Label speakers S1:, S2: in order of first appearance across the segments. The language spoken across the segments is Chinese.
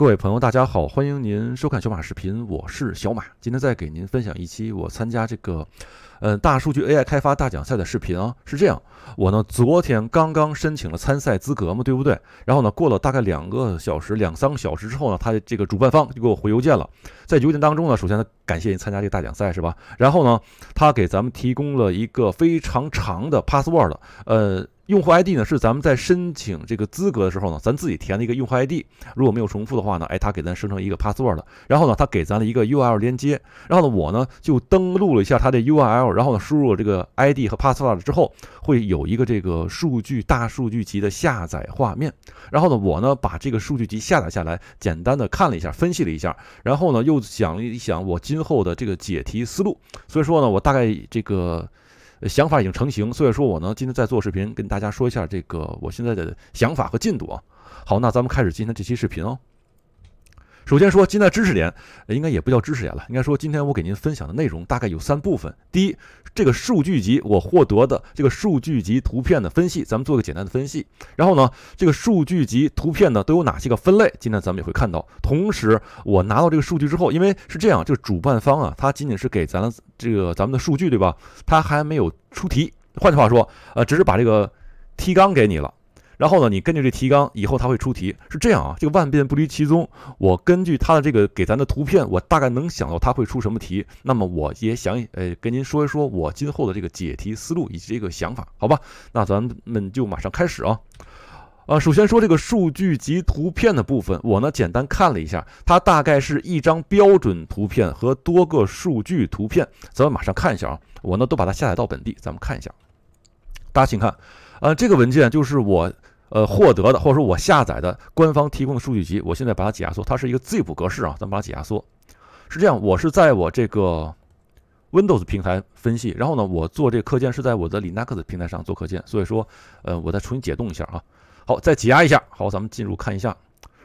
S1: 各位朋友，大家好，欢迎您收看小马视频，我是小马。今天再给您分享一期我参加这个，呃，大数据 AI 开发大奖赛的视频啊。是这样，我呢昨天刚刚申请了参赛资格嘛，对不对？然后呢，过了大概两个小时、两三个小时之后呢，他这个主办方就给我回邮件了。在邮件当中呢，首先呢感谢您参加这个大奖赛，是吧？然后呢，他给咱们提供了一个非常长的 password，呃。用户 ID 呢是咱们在申请这个资格的时候呢，咱自己填的一个用户 ID，如果没有重复的话呢，哎，他给咱生成一个 password，然后呢，他给咱了一个 URL 链接，然后呢，我呢就登录了一下他的 URL，然后呢，输入这个 ID 和 password 之后，会有一个这个数据大数据集的下载画面，然后呢，我呢把这个数据集下载下来，简单的看了一下，分析了一下，然后呢，又想了一想我今后的这个解题思路，所以说呢，我大概这个。想法已经成型，所以说，我呢今天在做视频，跟大家说一下这个我现在的想法和进度啊。好，那咱们开始今天这期视频哦。首先说今天的知识点，应该也不叫知识点了，应该说今天我给您分享的内容大概有三部分。第一，这个数据集我获得的这个数据集图片的分析，咱们做个简单的分析。然后呢，这个数据集图片呢都有哪些个分类？今天咱们也会看到。同时，我拿到这个数据之后，因为是这样，就是主办方啊，他仅仅是给咱了这个咱们的数据，对吧？他还没有出题，换句话说，呃，只是把这个提纲给你了。然后呢，你根据这提纲，以后他会出题，是这样啊。这个万变不离其宗，我根据他的这个给咱的图片，我大概能想到他会出什么题。那么我也想，呃，跟您说一说我今后的这个解题思路以及这个想法，好吧？那咱们就马上开始啊。啊，首先说这个数据及图片的部分，我呢简单看了一下，它大概是一张标准图片和多个数据图片。咱们马上看一下啊，我呢都把它下载到本地，咱们看一下。大家请看，啊，这个文件就是我。呃，获得的或者说我下载的官方提供的数据集，我现在把它解压缩，它是一个 zip 格式啊，咱们把它解压缩。是这样，我是在我这个 Windows 平台分析，然后呢，我做这个课件是在我的 Linux 平台上做课件，所以说，呃，我再重新解冻一下啊。好，再解压一下。好，咱们进入看一下。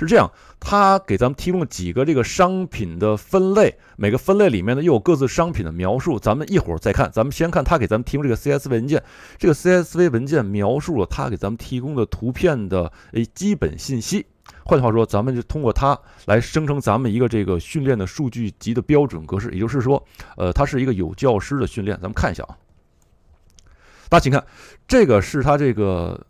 S1: 是这样，他给咱们提供了几个这个商品的分类，每个分类里面呢又有各自商品的描述，咱们一会儿再看。咱们先看他给咱们提供这个 CSV 文件，这个 CSV 文件描述了他给咱们提供的图片的诶基本信息。换句话说，咱们就通过它来生成咱们一个这个训练的数据集的标准格式。也就是说，呃，它是一个有教师的训练。咱们看一下啊，大家请看，这个是它这个。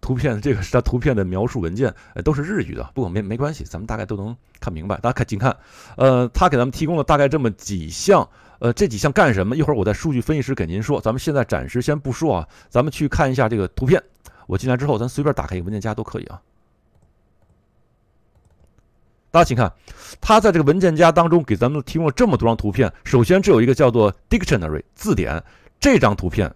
S1: 图片，这个是他图片的描述文件，呃，都是日语的，不过没没关系，咱们大概都能看明白。大家看，近看，呃，他给咱们提供了大概这么几项，呃，这几项干什么？一会儿我在数据分析师给您说。咱们现在暂时先不说啊，咱们去看一下这个图片。我进来之后，咱随便打开一个文件夹都可以啊。大家请看，他在这个文件夹当中给咱们提供了这么多张图片。首先，这有一个叫做 Dictionary 字典这张图片。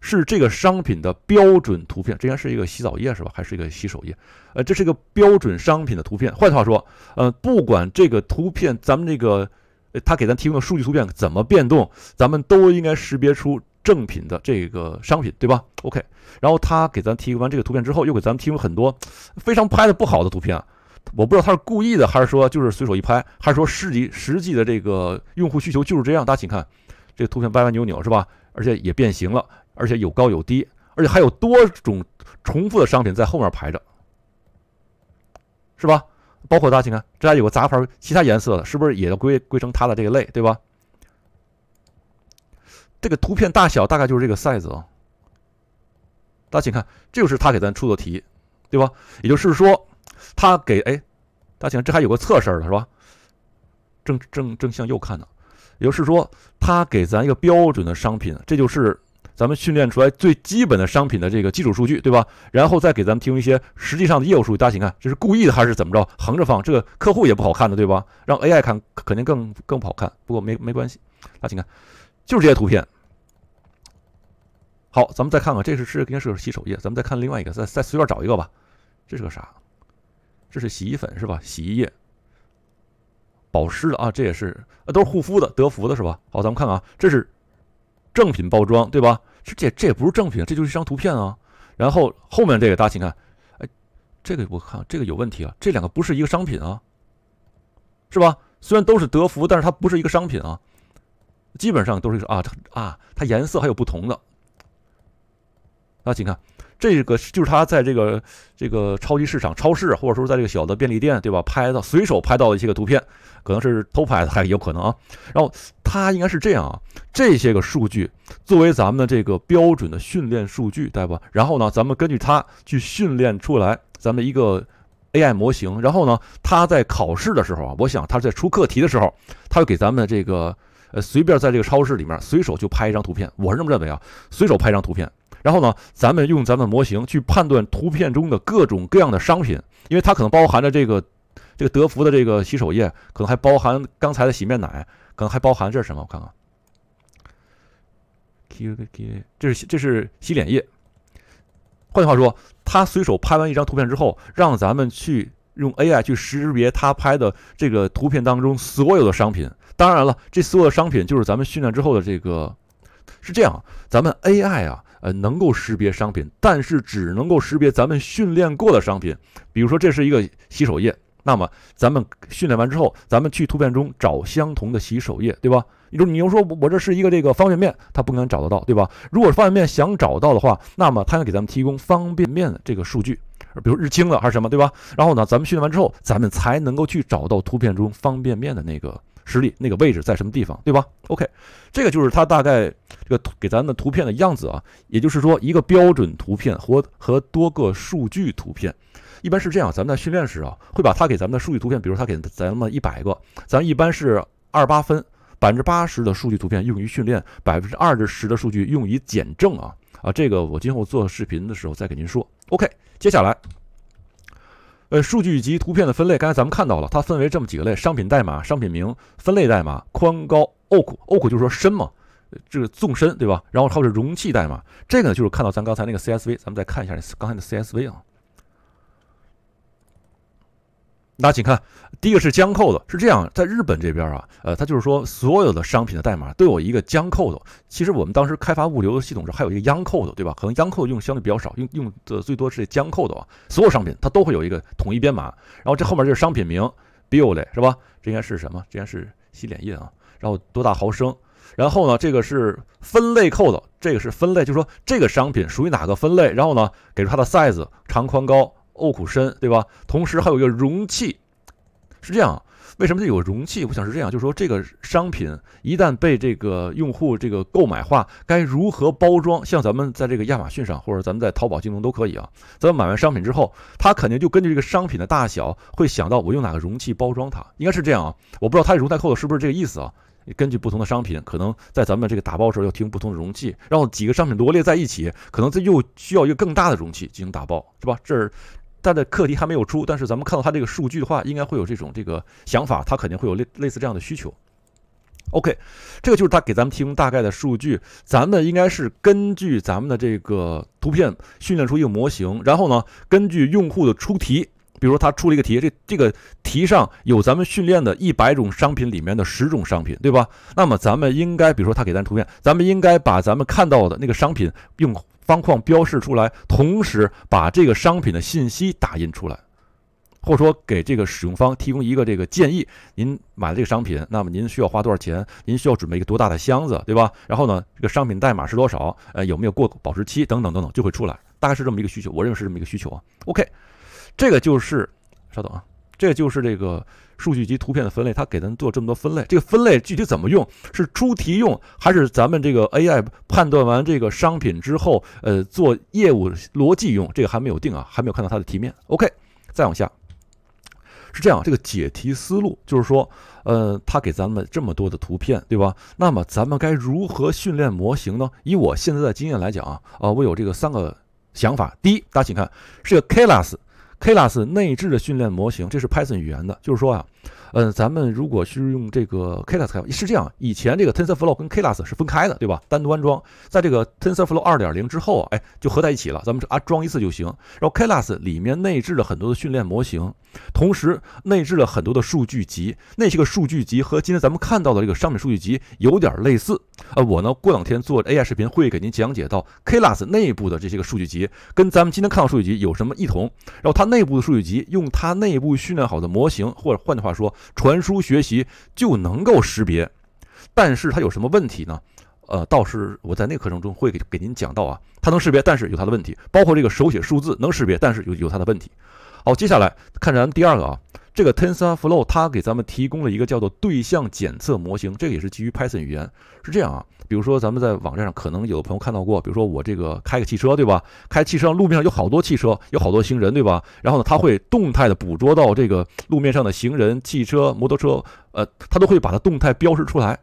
S1: 是这个商品的标准图片，这应该是一个洗澡液是吧？还是一个洗手液？呃，这是一个标准商品的图片。换句话说，呃，不管这个图片，咱们这个他给咱提供的数据图片怎么变动，咱们都应该识别出正品的这个商品，对吧？OK。然后他给咱提供完这个图片之后，又给咱们提供很多非常拍的不好的图片。我不知道他是故意的，还是说就是随手一拍，还是说实际实际的这个用户需求就是这样。大家请看，这个图片歪歪扭扭是吧？而且也变形了。而且有高有低，而且还有多种重复的商品在后面排着，是吧？包括大家请看，这还有个杂牌，其他颜色的，是不是也要归归成它的这个类，对吧？这个图片大小大概就是这个 size 啊。大家请看，这就是他给咱出的题，对吧？也就是说，他给哎，大家请看，这还有个侧试的，是吧？正正正向右看呢，也就是说，他给咱一个标准的商品，这就是。咱们训练出来最基本的商品的这个基础数据，对吧？然后再给咱们提供一些实际上的业务数据。大家请看，这是故意的还是怎么着？横着放，这个客户也不好看的，对吧？让 AI 看肯定更更不好看。不过没没关系，大家请看，就是这些图片。好，咱们再看看，这是是应该是洗手液。咱们再看另外一个，再再随便找一个吧。这是个啥？这是洗衣粉是吧？洗衣液，保湿的啊，这也是啊，都是护肤的，德芙的是吧？好，咱们看看啊，这是。正品包装对吧？这这也不是正品，这就是一张图片啊。然后后面这个大家请看，哎，这个我看这个有问题啊，这两个不是一个商品啊，是吧？虽然都是德芙，但是它不是一个商品啊。基本上都是啊，啊，它颜色还有不同的。家请看这个就是他在这个这个超级市场、超市，或者说在这个小的便利店，对吧？拍的随手拍到的一些个图片，可能是偷拍的，还有可能啊。然后。它应该是这样啊，这些个数据作为咱们的这个标准的训练数据，对吧？然后呢，咱们根据它去训练出来咱们一个 AI 模型。然后呢，它在考试的时候啊，我想它在出课题的时候，它会给咱们这个呃随便在这个超市里面随手就拍一张图片。我是这么认为啊，随手拍一张图片，然后呢，咱们用咱们模型去判断图片中的各种各样的商品，因为它可能包含着这个这个德芙的这个洗手液，可能还包含刚才的洗面奶。可能还包含这是什么？我看看，Q 这是这是洗脸液。换句话说，他随手拍完一张图片之后，让咱们去用 AI 去识别他拍的这个图片当中所有的商品。当然了，这所有的商品就是咱们训练之后的这个。是这样，咱们 AI 啊，呃，能够识别商品，但是只能够识别咱们训练过的商品。比如说，这是一个洗手液。那么，咱们训练完之后，咱们去图片中找相同的洗手液，对吧？你又你又说我我这是一个这个方便面，它不能找得到，对吧？如果方便面想找到的话，那么它要给咱们提供方便面的这个数据，比如日清的还是什么，对吧？然后呢，咱们训练完之后，咱们才能够去找到图片中方便面的那个。实力，那个位置在什么地方，对吧？OK，这个就是它大概这个图给咱们图片的样子啊，也就是说一个标准图片和和多个数据图片，一般是这样。咱们在训练时啊，会把它给咱们的数据图片，比如它给咱们一百个，咱一般是二八分，百分之八十的数据图片用于训练，百分之二十的数据用于减正啊啊，这个我今后做视频的时候再给您说。OK，接下来。呃，数据及图片的分类，刚才咱们看到了，它分为这么几个类：商品代码、商品名、分类代码、宽高、OQ OQ 就是说深嘛，这个纵深对吧？然后它是容器代码，这个呢就是看到咱刚才那个 CSV，咱们再看一下刚才的 CSV 啊。那请看，第一个是江扣的，是这样，在日本这边啊，呃，它就是说所有的商品的代码都有一个江扣的。其实我们当时开发物流的系统时，还有一个央扣的，对吧？可能央扣用相对比较少，用用的最多是江扣的。所有商品它都会有一个统一编码，然后这后面就是商品名，Bill y 是吧？这应该是什么？这应该是洗脸液啊。然后多大毫升？然后呢，这个是分类扣的，这个是分类，就是说这个商品属于哪个分类？然后呢，给出它的 size 长宽高。奥苦申，对吧？同时还有一个容器，是这样。为什么这有容器？我想是这样，就是说这个商品一旦被这个用户这个购买化，该如何包装？像咱们在这个亚马逊上，或者咱们在淘宝、京东都可以啊。咱们买完商品之后，他肯定就根据这个商品的大小，会想到我用哪个容器包装它。应该是这样啊。我不知道他容带扣的是不是这个意思啊？根据不同的商品，可能在咱们这个打包的时候要提供不同的容器，然后几个商品罗列在一起，可能这又需要一个更大的容器进行打包，是吧？这儿。它的课题还没有出，但是咱们看到它这个数据的话，应该会有这种这个想法，它肯定会有类类似这样的需求。OK，这个就是它给咱们提供大概的数据，咱们应该是根据咱们的这个图片训练出一个模型，然后呢，根据用户的出题，比如说他出了一个题，这这个题上有咱们训练的一百种商品里面的十种商品，对吧？那么咱们应该，比如说他给咱图片，咱们应该把咱们看到的那个商品用。方框标示出来，同时把这个商品的信息打印出来，或者说给这个使用方提供一个这个建议：您买了这个商品，那么您需要花多少钱？您需要准备一个多大的箱子，对吧？然后呢，这个商品代码是多少？呃，有没有过保质期？等等等等，就会出来，大概是这么一个需求。我认为是这么一个需求啊。OK，这个就是，稍等啊。这就是这个数据集图片的分类，他给咱做这么多分类，这个分类具体怎么用，是出题用，还是咱们这个 AI 判断完这个商品之后，呃，做业务逻辑用？这个还没有定啊，还没有看到它的题面。OK，再往下，是这样，这个解题思路就是说，呃，他给咱们这么多的图片，对吧？那么咱们该如何训练模型呢？以我现在的经验来讲啊，啊，我有这个三个想法。第一，大家请看，是个 Klass。Klass 内置的训练模型，这是 Python 语言的，就是说啊。嗯，咱们如果是用这个 Keras 开话，是这样，以前这个 TensorFlow 跟 Keras 是分开的，对吧？单独安装，在这个 TensorFlow 2.0之后，哎，就合在一起了，咱们是啊装一次就行。然后 Keras 里面内置了很多的训练模型，同时内置了很多的数据集，那些个数据集和今天咱们看到的这个商品数据集有点类似。呃，我呢过两天做 AI 视频会给您讲解到 Keras 内部的这些个数据集跟咱们今天看到数据集有什么异同，然后它内部的数据集用它内部训练好的模型，或者换句话。话说，传输学习就能够识别，但是它有什么问题呢？呃，倒是我在那个课程中会给给您讲到啊，它能识别，但是有它的问题，包括这个手写数字能识别，但是有有它的问题。好，接下来看咱第二个啊。这个 TensorFlow 它给咱们提供了一个叫做对象检测模型，这个也是基于 Python 语言。是这样啊，比如说咱们在网站上可能有的朋友看到过，比如说我这个开个汽车，对吧？开汽车上路面上有好多汽车，有好多行人，对吧？然后呢，它会动态的捕捉到这个路面上的行人、汽车、摩托车，呃，它都会把它动态标识出来。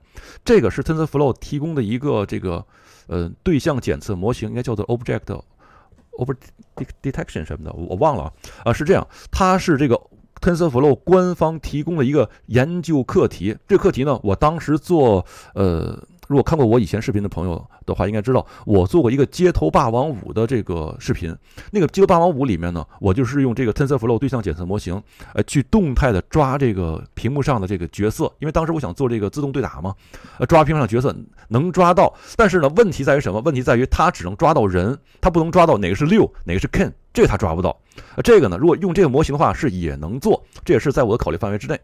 S1: 这个是 TensorFlow 提供的一个这个呃对象检测模型，应该叫做 Object o v e r Detection 什么的，我忘了啊，是这样，它是这个。TensorFlow 官方提供了一个研究课题，这课题呢，我当时做，呃。如果看过我以前视频的朋友的话，应该知道我做过一个街头霸王五的这个视频。那个街头霸王五里面呢，我就是用这个 TensorFlow 对象检测模型，呃，去动态的抓这个屏幕上的这个角色。因为当时我想做这个自动对打嘛，呃，抓屏幕上角色能抓到，但是呢，问题在于什么？问题在于它只能抓到人，它不能抓到哪个是六，哪个是 Ken，这个它抓不到。呃，这个呢，如果用这个模型的话，是也能做，这也是在我的考虑范围之内。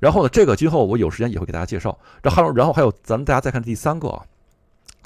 S1: 然后呢，这个今后我有时间也会给大家介绍。这汉，然后还有咱们大家再看第三个啊，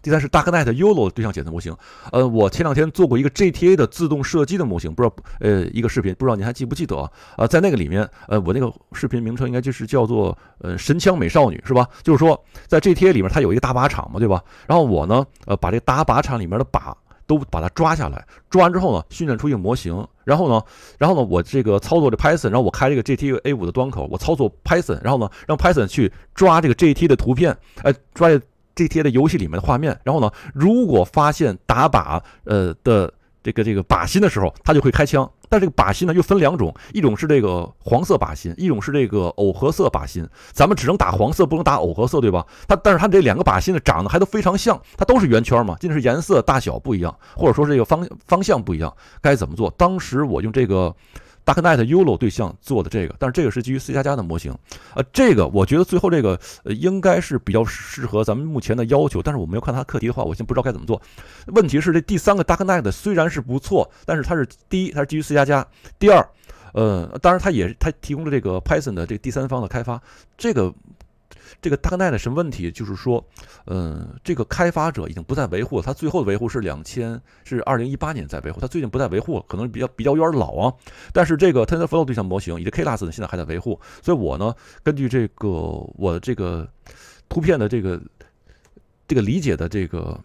S1: 第三是 Darknet ULO 对象检测模型。呃，我前两天做过一个 GTA 的自动射击的模型，不知道呃一个视频，不知道您还记不记得啊？呃，在那个里面，呃，我那个视频名称应该就是叫做呃神枪美少女，是吧？就是说在 GTA 里面它有一个打靶场嘛，对吧？然后我呢，呃，把这打靶场里面的靶。都把它抓下来，抓完之后呢，训练出一个模型，然后呢，然后呢，我这个操作这 Python，然后我开这个 GTA 五的端口，我操作 Python，然后呢，让 Python 去抓这个 GTA 的图片，哎，抓 GTA 的游戏里面的画面，然后呢，如果发现打靶呃的这个这个靶心的时候，它就会开枪。但这个靶心呢又分两种，一种是这个黄色靶心，一种是这个耦合色靶心。咱们只能打黄色，不能打耦合色，对吧？它但是它这两个靶心呢长得还都非常像，它都是圆圈嘛，就是颜色大小不一样，或者说这个方方向不一样，该怎么做？当时我用这个。Darknet Yolo 对象做的这个，但是这个是基于 C 加加的模型，呃，这个我觉得最后这个呃应该是比较适合咱们目前的要求，但是我没有看他课题的话，我先不知道该怎么做。问题是这第三个 Darknet 虽然是不错，但是它是第一，它是基于 C 加加；第二，呃，当然它也它提供了这个 Python 的这第三方的开发，这个。这个大概的什么问题？就是说，嗯，这个开发者已经不再维护了。他最后的维护是两千，是二零一八年在维护。他最近不再维护了，可能比较比较有点老啊。但是这个 TensorFlow 对象模型以及 Klass 呢，现在还在维护。所以我呢，根据这个我这个图片的这个这个理解的这个。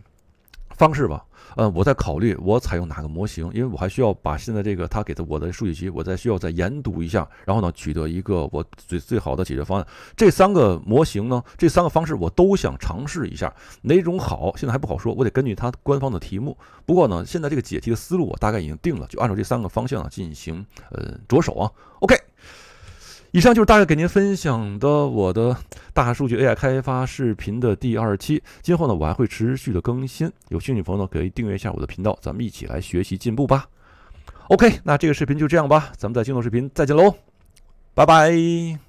S1: 方式吧，嗯，我在考虑我采用哪个模型，因为我还需要把现在这个他给的我的数据集，我再需要再研读一下，然后呢取得一个我最最好的解决方案。这三个模型呢，这三个方式我都想尝试一下，哪种好现在还不好说，我得根据它官方的题目。不过呢，现在这个解题的思路我大概已经定了，就按照这三个方向呢进行呃着手啊。OK。以上就是大概给您分享的我的大数据 AI 开发视频的第二期。今后呢，我还会持续的更新。有兴趣朋友呢，可以订阅一下我的频道，咱们一起来学习进步吧。OK，那这个视频就这样吧，咱们在今后视频再见喽，拜拜。